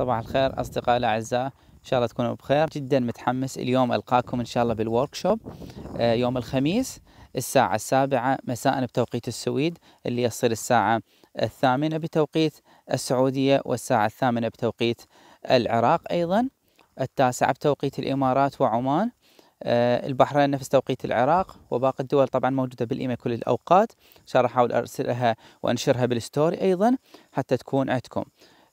صباح الخير أصدقائي الأعزاء إن شاء الله تكونوا بخير جدا متحمس اليوم ألقاكم إن شاء الله بالوركشوب آه، يوم الخميس الساعة السابعة مساء بتوقيت السويد اللي يصير الساعة الثامنة بتوقيت السعودية والساعة الثامنة بتوقيت العراق أيضا التاسعة بتوقيت الإمارات وعمان آه، البحرين نفس توقيت العراق وباقي الدول طبعا موجودة بالإيميل كل الأوقات إن شاء الله أحاول أرسلها وأنشرها بالستوري أيضا حتى تكون عندكم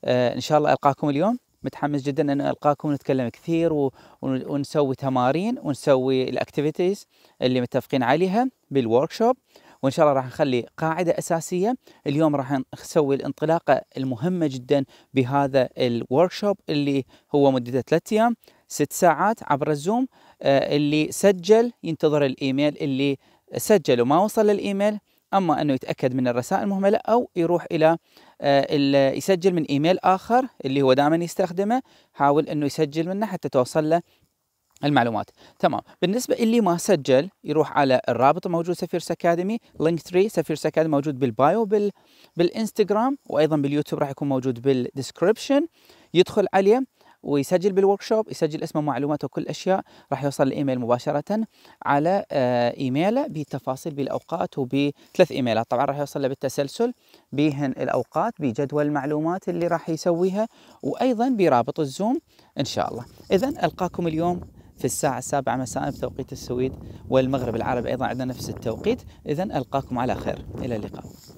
آه، ان شاء الله القاكم اليوم متحمس جدا ان القاكم نتكلم كثير ونسوي تمارين ونسوي الاكتيفيتيز اللي متفقين عليها بالورك شوب وان شاء الله راح نخلي قاعده اساسيه اليوم راح نسوي الانطلاقه المهمه جدا بهذا الورك شوب اللي هو مدته ثلاث ايام ست ساعات عبر الزوم آه، اللي سجل ينتظر الايميل اللي سجل وما وصل الايميل اما انه يتاكد من الرسائل المهمله او يروح الى آه، يسجل من ايميل اخر اللي هو دائما يستخدمه حاول انه يسجل منه حتى توصل له المعلومات تمام بالنسبة اللي ما سجل يروح على الرابط الموجود سفيرس أكاديمي لينك 3 سفيرس أكاديمي موجود بالبايو بال... بالإنستغرام وأيضا باليوتيوب راح يكون موجود بالديسكربشن يدخل عليه ويسجل بالوركشوب يسجل اسمه معلوماته وكل اشياء راح يوصل الايميل مباشره على آه، ايميله بالتفاصيل بالاوقات وبثلاث ايميلات طبعا راح يوصل له بالتسلسل بهن الاوقات بجدول المعلومات اللي راح يسويها وايضا برابط الزوم ان شاء الله اذا القاكم اليوم في الساعة السابعة مساء بتوقيت السويد والمغرب العربي أيضا عندنا نفس التوقيت إذا ألقاكم على خير إلى اللقاء